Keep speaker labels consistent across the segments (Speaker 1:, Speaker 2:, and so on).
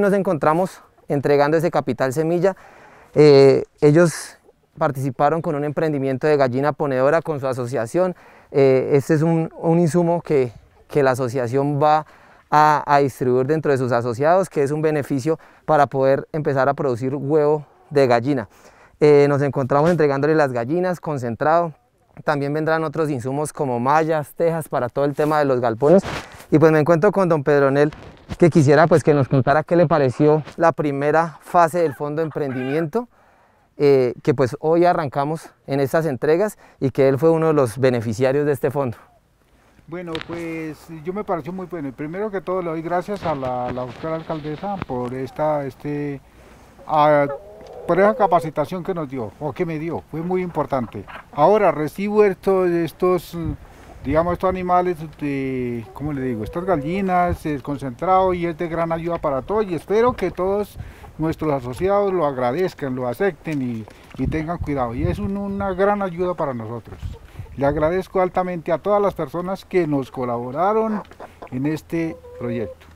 Speaker 1: nos encontramos entregando ese capital semilla. Eh, ellos participaron con un emprendimiento de gallina ponedora con su asociación. Eh, este es un, insumo que, la asociación va a, distribuir dentro de sus asociados, que es un beneficio para poder empezar a producir huevo de gallina. Eh, nos encontramos entregándole las gallinas concentrado. También vendrán otros insumos como mallas, tejas para todo el tema de los galpones. Y pues me encuentro con don Pedro Nel, que quisiera pues que nos contara qué le pareció la primera fase del Fondo Emprendimiento, eh, que pues hoy arrancamos en estas entregas y que él fue uno de los beneficiarios de este fondo.
Speaker 2: Bueno, pues yo me pareció muy bueno. Primero que todo le doy gracias a la, la alcaldesa por esta, este, por esa capacitación que nos dio, o que me dio, fue muy importante. Ahora recibo estos, estos digamos, estos animales, como le digo? Estas gallinas, es concentrado y es de gran ayuda para todos y espero que todos nuestros asociados lo agradezcan, lo acepten y, tengan cuidado. Y es una gran ayuda para nosotros. Le agradezco altamente a todas las personas que nos colaboraron en este proyecto.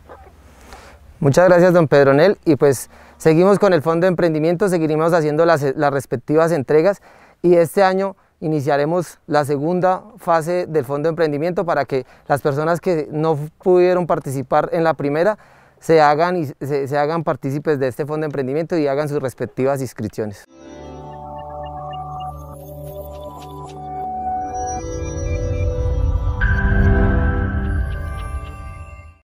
Speaker 1: Muchas gracias, don Pedronel. Y pues seguimos con el Fondo de Emprendimiento, seguiremos haciendo las, las respectivas entregas y este año iniciaremos la segunda fase del Fondo de Emprendimiento para que las personas que no pudieron participar en la primera se hagan, hagan partícipes de este Fondo de Emprendimiento y hagan sus respectivas inscripciones.